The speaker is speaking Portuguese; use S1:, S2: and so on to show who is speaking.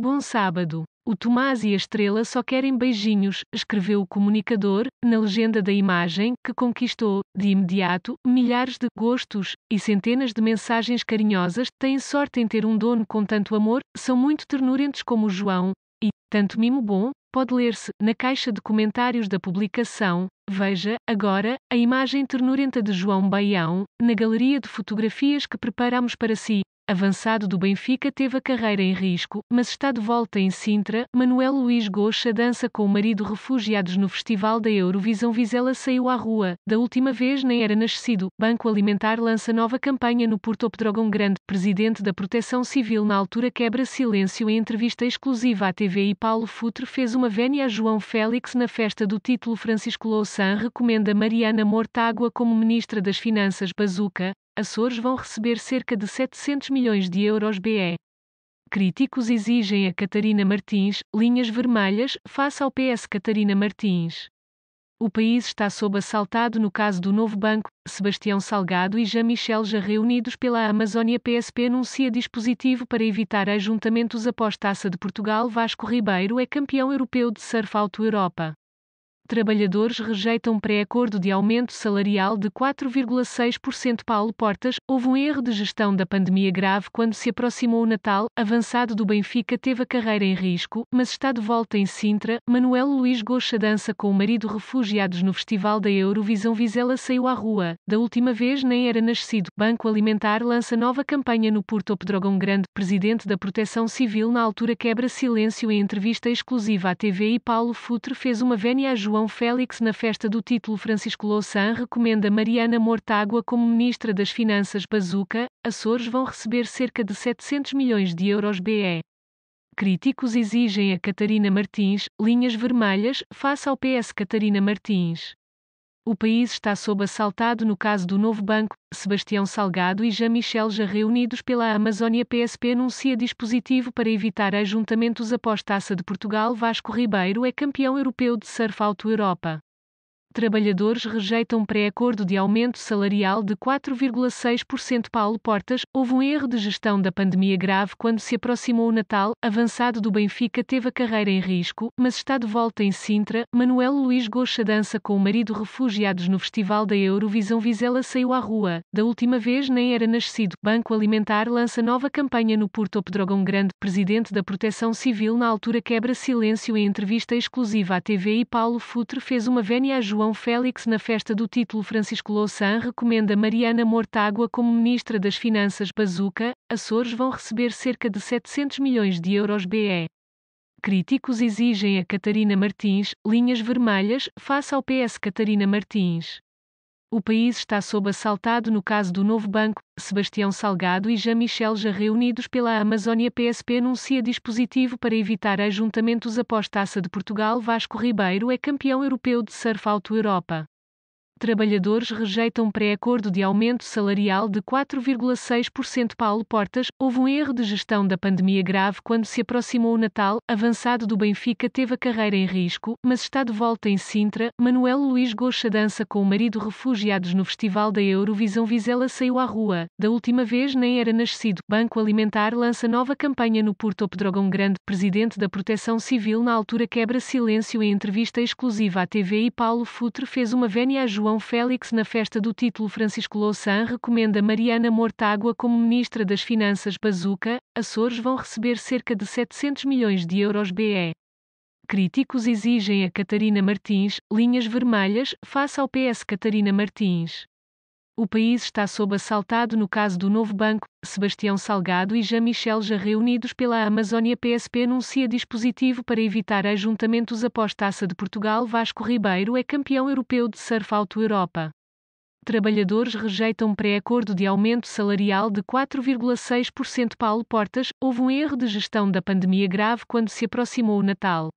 S1: Bom sábado. O Tomás e a Estrela só querem beijinhos, escreveu o comunicador, na legenda da imagem, que conquistou, de imediato, milhares de gostos e centenas de mensagens carinhosas. Têm sorte em ter um dono com tanto amor, são muito ternurentes como o João. E, tanto mimo bom, pode ler-se, na caixa de comentários da publicação, veja, agora, a imagem ternurenta de João Baião, na galeria de fotografias que preparamos para si avançado do Benfica, teve a carreira em risco, mas está de volta em Sintra. Manuel Luís Goxa dança com o marido refugiados no Festival da Eurovisão. Vizela saiu à rua, da última vez nem era nascido. Banco Alimentar lança nova campanha no Porto Pedrógão Grande. Presidente da Proteção Civil na altura quebra silêncio em entrevista exclusiva à TVI. Paulo Futre fez uma vénia a João Félix na festa do título. Francisco Louçã recomenda Mariana Mortágua como Ministra das Finanças Bazuca. Açores vão receber cerca de 700 milhões de euros BE. Críticos exigem a Catarina Martins linhas vermelhas face ao PS Catarina Martins. O país está sob assaltado no caso do novo banco. Sebastião Salgado e Jean-Michel já reunidos pela Amazônia PSP anuncia dispositivo para evitar ajuntamentos após Taça de Portugal. Vasco Ribeiro é campeão europeu de surf auto Europa trabalhadores rejeitam pré-acordo de aumento salarial de 4,6%. Paulo Portas, houve um erro de gestão da pandemia grave quando se aproximou o Natal, avançado do Benfica teve a carreira em risco, mas está de volta em Sintra. Manuel Luís Goxa dança com o marido refugiados no Festival da Eurovisão Vizela saiu à rua, da última vez nem era nascido. Banco Alimentar lança nova campanha no Porto Pedrogão Grande, presidente da Proteção Civil na altura quebra silêncio em entrevista exclusiva à TV e Paulo Futre fez uma vénia a João João Félix na festa do título Francisco Louçã recomenda Mariana Mortágua como ministra das Finanças Bazuca, Açores vão receber cerca de 700 milhões de euros BE. Críticos exigem a Catarina Martins, linhas vermelhas, face ao PS Catarina Martins. O país está sob assaltado no caso do novo banco. Sebastião Salgado e Jean-Michel já reunidos pela Amazônia PSP anuncia dispositivo para evitar ajuntamentos após Taça de Portugal. Vasco Ribeiro é campeão europeu de surf auto Europa trabalhadores rejeitam pré-acordo de aumento salarial de 4,6%. Paulo Portas, houve um erro de gestão da pandemia grave quando se aproximou o Natal, avançado do Benfica teve a carreira em risco, mas está de volta em Sintra. Manuel Luís Goxa dança com o marido refugiados no Festival da Eurovisão Vizela saiu à rua, da última vez nem era nascido. Banco Alimentar lança nova campanha no Porto Pedrógão Grande, presidente da Proteção Civil na altura quebra silêncio em entrevista exclusiva à TV e Paulo Futre fez uma vénia a João João Félix na festa do título Francisco Louçã recomenda Mariana Mortágua como Ministra das Finanças Bazuca, Açores vão receber cerca de 700 milhões de euros BE. Críticos exigem a Catarina Martins, linhas vermelhas, face ao PS Catarina Martins. O país está sob assaltado no caso do novo banco. Sebastião Salgado e Jean-Michel já reunidos pela Amazônia PSP anuncia dispositivo para evitar ajuntamentos após Taça de Portugal. Vasco Ribeiro é campeão europeu de surf auto Europa trabalhadores rejeitam pré-acordo de aumento salarial de 4,6%. Paulo Portas, houve um erro de gestão da pandemia grave quando se aproximou o Natal, avançado do Benfica teve a carreira em risco, mas está de volta em Sintra. Manuel Luís Goxa dança com o marido refugiados no Festival da Eurovisão Vizela saiu à rua, da última vez nem era nascido. Banco Alimentar lança nova campanha no Porto Pedrogão Grande, presidente da Proteção Civil na altura quebra silêncio em entrevista exclusiva à TV e Paulo Futre fez uma vénia a João João Félix na festa do título Francisco Louçã recomenda Mariana Mortágua como ministra das Finanças Bazuca, Açores vão receber cerca de 700 milhões de euros BE. Críticos exigem a Catarina Martins, linhas vermelhas, face ao PS Catarina Martins. O país está sob assaltado no caso do novo banco. Sebastião Salgado e Jean-Michel já reunidos pela Amazônia PSP anuncia dispositivo para evitar ajuntamentos após Taça de Portugal. Vasco Ribeiro é campeão europeu de surf auto Europa. Trabalhadores rejeitam pré-acordo de aumento salarial de 4,6%. Paulo Portas, houve um erro de gestão da pandemia grave quando se aproximou o Natal.